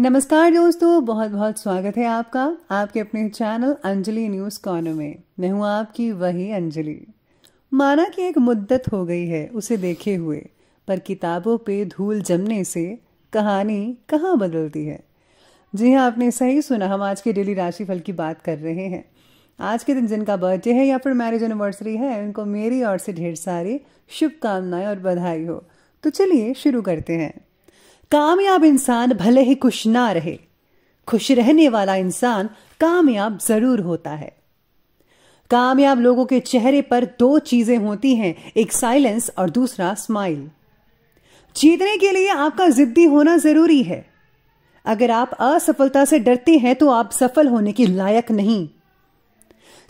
नमस्कार दोस्तों बहुत बहुत स्वागत है आपका आपके अपने चैनल अंजलि न्यूज कॉर्नर में मैं हूं आपकी वही अंजलि माना कि एक मुद्दत हो गई है उसे देखे हुए पर किताबों पे धूल जमने से कहानी कहाँ बदलती है जी हाँ आपने सही सुना हम आज के डेली राशिफल की बात कर रहे हैं आज के दिन जिनका बर्थडे है या फिर मैरिज एनिवर्सरी है उनको मेरी ओर से ढेर सारी शुभकामनाएं और बधाई हो तो चलिए शुरू करते हैं कामयाब इंसान भले ही खुश ना रहे खुश रहने वाला इंसान कामयाब जरूर होता है कामयाब लोगों के चेहरे पर दो चीजें होती हैं एक साइलेंस और दूसरा स्माइल जीतने के लिए आपका जिद्दी होना जरूरी है अगर आप असफलता से डरते हैं तो आप सफल होने के लायक नहीं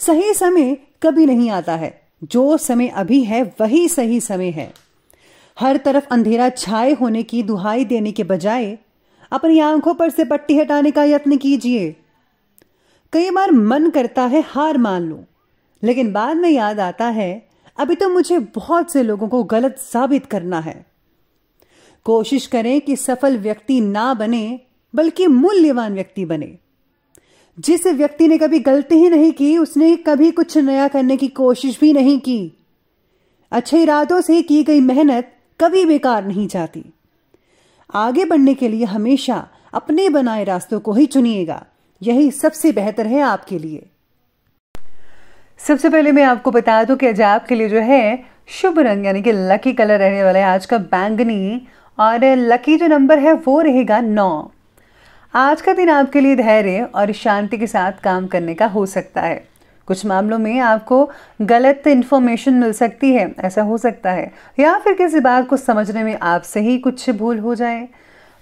सही समय कभी नहीं आता है जो समय अभी है वही सही समय है हर तरफ अंधेरा छाए होने की दुहाई देने के बजाय अपनी आंखों पर से पट्टी हटाने का यत्न कीजिए कई बार मन करता है हार मान लो लेकिन बाद में याद आता है अभी तो मुझे बहुत से लोगों को गलत साबित करना है कोशिश करें कि सफल व्यक्ति ना बने बल्कि मूल्यवान व्यक्ति बने जिस व्यक्ति ने कभी गलती ही नहीं की उसने कभी कुछ नया करने की कोशिश भी नहीं की अच्छे इरादों से की गई मेहनत कभी बेकार नहीं जाती आगे बढ़ने के लिए हमेशा अपने बनाए रास्तों को ही चुनिएगा यही सबसे बेहतर है आपके लिए सबसे पहले मैं आपको बता दूं कि आज आपके लिए जो है शुभ रंग यानी कि लकी कलर रहने वाला है आज का बैंगनी और लकी जो नंबर है वो रहेगा नौ आज का दिन आपके लिए धैर्य और शांति के साथ काम करने का हो सकता है कुछ मामलों में आपको गलत इन्फॉर्मेशन मिल सकती है ऐसा हो सकता है या फिर किसी बात को समझने में आपसे ही कुछ भूल हो जाए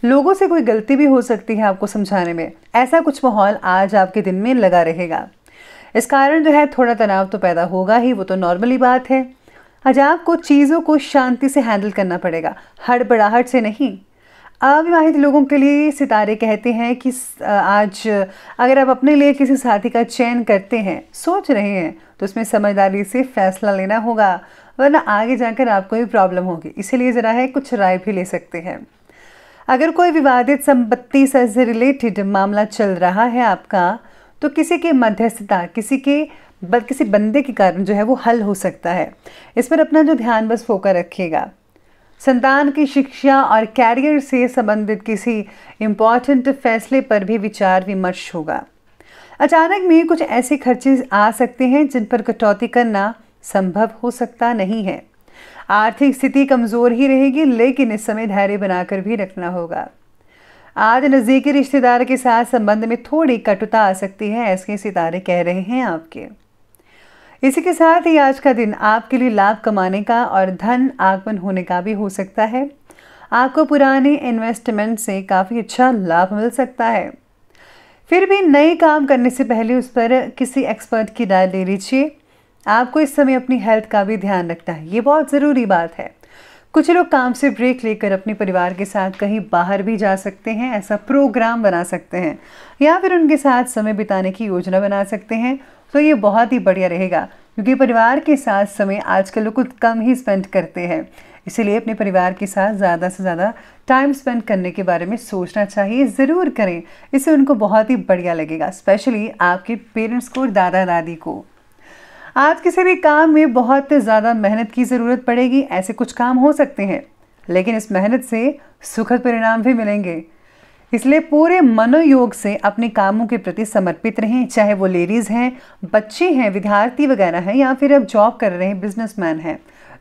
लोगों से कोई गलती भी हो सकती है आपको समझाने में ऐसा कुछ माहौल आज आपके दिन में लगा रहेगा इस कारण जो है थोड़ा तनाव तो पैदा होगा ही वो तो नॉर्मली बात है आज आपको चीज़ों को शांति से हैंडल करना पड़ेगा हड़बड़ाहट से नहीं अविवाहित लोगों के लिए सितारे कहते हैं कि आज अगर आप अपने लिए किसी साथी का चयन करते हैं सोच रहे हैं तो उसमें समझदारी से फैसला लेना होगा वरना आगे जाकर आपको भी प्रॉब्लम होगी इसीलिए ज़रा है कुछ राय भी ले सकते हैं अगर कोई विवादित संपत्ति से रिलेटेड मामला चल रहा है आपका तो किसी के मध्यस्थता किसी के किसी बंदे के कारण जो है वो हल हो सकता है इस पर अपना जो ध्यान बस फोकर रखिएगा संतान की शिक्षा और कैरियर से संबंधित किसी इम्पॉर्टेंट फैसले पर भी विचार विमर्श होगा अचानक में कुछ ऐसे खर्चे आ सकते हैं जिन पर कटौती करना संभव हो सकता नहीं है आर्थिक स्थिति कमज़ोर ही रहेगी लेकिन इस समय धैर्य बनाकर भी रखना होगा आज नज़दीकी रिश्तेदार के साथ संबंध में थोड़ी कटुता आ सकती है ऐसे सितारे कह रहे हैं आपके इसी के साथ ही आज का दिन आपके लिए लाभ कमाने का और धन आगमन होने का भी हो सकता है आपको पुराने इन्वेस्टमेंट से काफ़ी अच्छा लाभ मिल सकता है फिर भी नए काम करने से पहले उस पर किसी एक्सपर्ट की राय ले लीजिए आपको इस समय अपनी हेल्थ का भी ध्यान रखना है ये बहुत ज़रूरी बात है कुछ लोग काम से ब्रेक लेकर अपने परिवार के साथ कहीं बाहर भी जा सकते हैं ऐसा प्रोग्राम बना सकते हैं या फिर उनके साथ समय बिताने की योजना बना सकते हैं तो ये बहुत ही बढ़िया रहेगा क्योंकि परिवार के साथ समय आजकल लोग कुछ कम ही स्पेंड करते हैं इसीलिए अपने परिवार के साथ ज़्यादा से ज़्यादा टाइम स्पेंड करने के बारे में सोचना चाहिए ज़रूर करें इससे उनको बहुत ही बढ़िया लगेगा स्पेशली आपके पेरेंट्स को दादा दादी को आज किसी भी काम में बहुत ज़्यादा मेहनत की ज़रूरत पड़ेगी ऐसे कुछ काम हो सकते हैं लेकिन इस मेहनत से सुखद परिणाम भी मिलेंगे इसलिए पूरे मनोयोग से अपने कामों के प्रति समर्पित रहें चाहे वो लेडीज़ हैं बच्चे हैं विद्यार्थी वगैरह हैं या फिर अब जॉब कर रहे हैं बिजनेसमैन हैं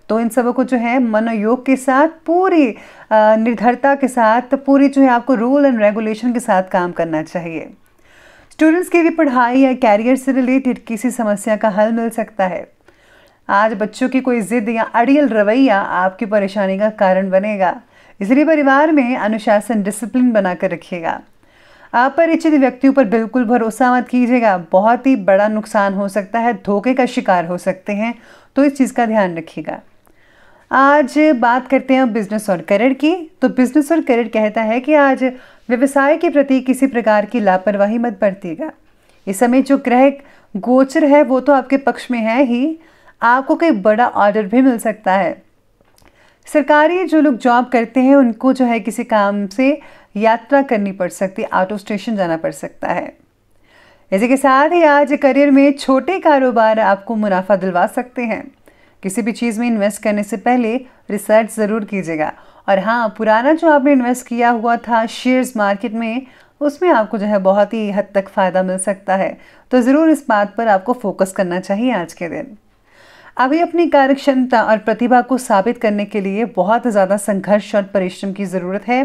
तो इन सबों को जो है मनोयोग के साथ पूरी निर्धरता के साथ पूरी जो है आपको रूल एंड रेगुलेशन के साथ काम करना चाहिए स्टूडेंट्स के लिए पढ़ाई या कैरियर से रिलेटेड किसी समस्या का हल मिल सकता है आज बच्चों की कोई ज़िद या अड़ियल रवैया आपकी परेशानी का कारण बनेगा इसलिए परिवार में अनुशासन डिसिप्लिन बनाकर रखिएगा अपरिचित व्यक्तियों पर बिल्कुल भरोसा मत कीजिएगा बहुत ही बड़ा नुकसान हो सकता है धोखे का शिकार हो सकते हैं तो इस चीज़ का ध्यान रखिएगा आज बात करते हैं बिजनेस और करियर की तो बिजनेस और करियर कहता है कि आज व्यवसाय के प्रति किसी प्रकार की लापरवाही मत बरतीगा इस समय जो ग्रह गोचर है वो तो आपके पक्ष में है ही आपको कोई बड़ा ऑर्डर भी मिल सकता है सरकारी जो लोग जॉब करते हैं उनको जो है किसी काम से यात्रा करनी पड़ सकती है आउट ऑफ स्टेशन जाना पड़ सकता है इसी के साथ ही आज करियर में छोटे कारोबार आपको मुनाफा दिलवा सकते हैं किसी भी चीज़ में इन्वेस्ट करने से पहले रिसर्च ज़रूर कीजिएगा और हाँ पुराना जो आपने इन्वेस्ट किया हुआ था शेयर्स मार्केट में उसमें आपको जो है बहुत ही हद तक फ़ायदा मिल सकता है तो ज़रूर इस बात पर आपको फोकस करना चाहिए आज के दिन अभी अपनी कार्यक्षमता और प्रतिभा को साबित करने के लिए बहुत ज़्यादा संघर्ष और परिश्रम की ज़रूरत है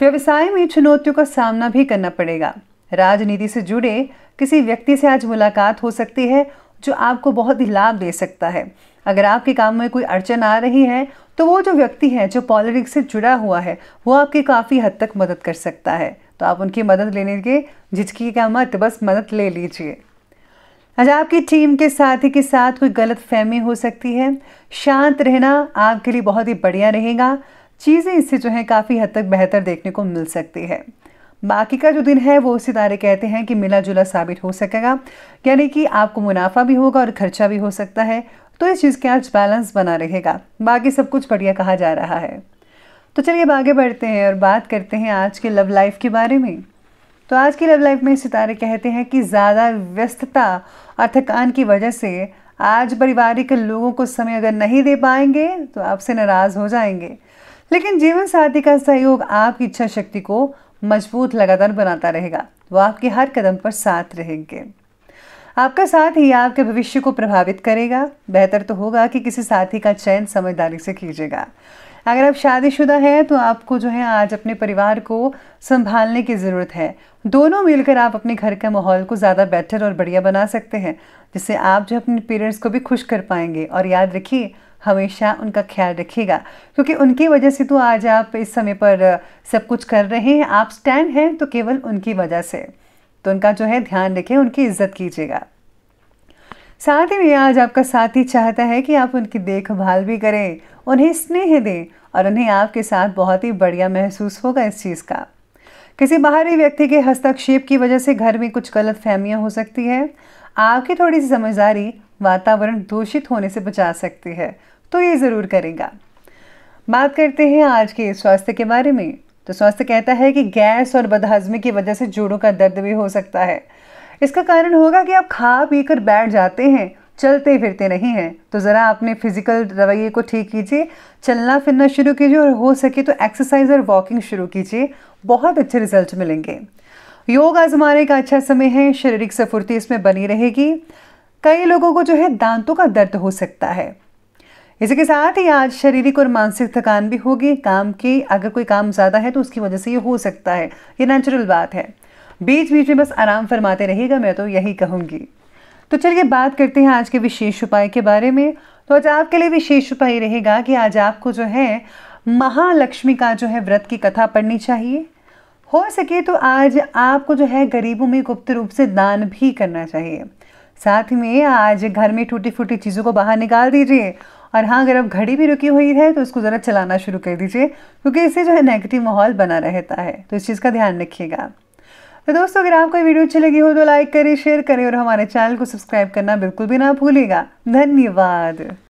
व्यवसाय में चुनौतियों का सामना भी करना पड़ेगा राजनीति से जुड़े किसी व्यक्ति से आज मुलाकात हो सकती है जो आपको बहुत ही लाभ दे सकता है अगर आपके काम में कोई अड़चन आ रही है तो वो जो व्यक्ति है जो पॉलिटिक्स से जुड़ा हुआ है वो आपकी काफ़ी हद तक मदद कर सकता है तो आप उनकी मदद लेने के झिझकी का मत बस मदद ले लीजिए आज अच्छा, आपकी टीम के साथी के साथ कोई गलत फहमी हो सकती है शांत रहना आपके लिए बहुत ही बढ़िया रहेगा चीज़ें इससे जो है काफ़ी हद तक बेहतर देखने को मिल सकती है बाकी का जो दिन है वो सितारे कहते हैं कि मिला जुला साबित हो सकेगा यानी कि आपको मुनाफा भी होगा और खर्चा भी हो सकता है तो इस चीज़ के आज बैलेंस बना रहेगा बाकी सब कुछ बढ़िया कहा जा रहा है तो चलिए अब आगे बढ़ते हैं और बात करते हैं आज के लव लाइफ के बारे में तो आज की लव लाइफ में सितारे कहते हैं कि ज़्यादा व्यस्तता और थकान की वजह से आज पारिवारिक लोगों को समय अगर नहीं दे पाएंगे तो आपसे नाराज़ हो जाएंगे लेकिन जीवन साथी का सहयोग आपकी इच्छा शक्ति को मजबूत लगातार बनाता रहेगा वो आपके हर कदम पर साथ रहेंगे आपका साथ ही आपके भविष्य को प्रभावित करेगा बेहतर तो होगा कि किसी साथी का चयन समझदारी से कीजिएगा अगर आप शादीशुदा हैं तो आपको जो है आज अपने परिवार को संभालने की ज़रूरत है दोनों मिलकर आप अपने घर का माहौल को ज़्यादा बेटर और बढ़िया बना सकते हैं जिससे आप जो अपने पेरेंट्स को भी खुश कर पाएंगे और याद रखिए हमेशा उनका ख्याल रखिएगा क्योंकि उनकी वजह से तो आज आप इस समय पर सब कुछ कर रहे हैं आप स्टैंड हैं तो केवल उनकी वजह से तो उनका जो है ध्यान रखें उनकी इज्जत कीजिएगा साथ ही में आज आपका साथी चाहता है कि आप उनकी देखभाल भी करें उन्हें स्नेह दें और उन्हें आपके साथ बहुत ही बढ़िया महसूस होगा इस चीज़ का किसी बाहरी व्यक्ति के हस्तक्षेप की वजह से घर में कुछ गलत फहमियाँ हो सकती है आपकी थोड़ी सी समझदारी वातावरण दूषित होने से बचा सकती है तो ये ज़रूर करेगा बात करते हैं आज के स्वास्थ्य के बारे में तो स्वास्थ्य कहता है कि गैस और बदहजमी की वजह से जोड़ों का दर्द भी हो सकता है इसका कारण होगा कि आप खा पी कर बैठ जाते हैं चलते फिरते नहीं हैं तो ज़रा अपने फिज़िकल रवैये को ठीक कीजिए चलना फिरना शुरू कीजिए और हो सके तो एक्सरसाइज और वॉकिंग शुरू कीजिए बहुत अच्छे रिजल्ट मिलेंगे योग आजमाने का अच्छा समय है शारीरिक सफुर्ती इसमें बनी रहेगी कई लोगों को जो है दांतों का दर्द हो सकता है इसी के साथ ही आज शारीरिक और मानसिक थकान भी होगी काम की अगर कोई काम ज़्यादा है तो उसकी वजह से ये हो सकता है ये नेचुरल बात है बीच बीच में बस आराम फरमाते रहेगा मैं तो यही कहूँगी तो चलिए बात करते हैं आज के विशेष उपाय के बारे में तो आज आपके लिए विशेष उपाय रहेगा कि आज आपको जो है महालक्ष्मी का जो है व्रत की कथा पढ़नी चाहिए हो सके तो आज आपको जो है गरीबों में गुप्त रूप से दान भी करना चाहिए साथ में आज घर में टूटी फूटी चीज़ों को बाहर निकाल दीजिए और हाँ अगर अब घड़ी भी रुकी हुई है तो उसको ज़रा चलाना शुरू कर दीजिए क्योंकि इससे जो है नेगेटिव माहौल बना रहता है तो इस चीज़ का ध्यान रखिएगा तो दोस्तों अगर आपको वीडियो अच्छी लगी हो तो लाइक करें शेयर करें और हमारे चैनल को सब्सक्राइब करना बिल्कुल भी ना भूलेगा धन्यवाद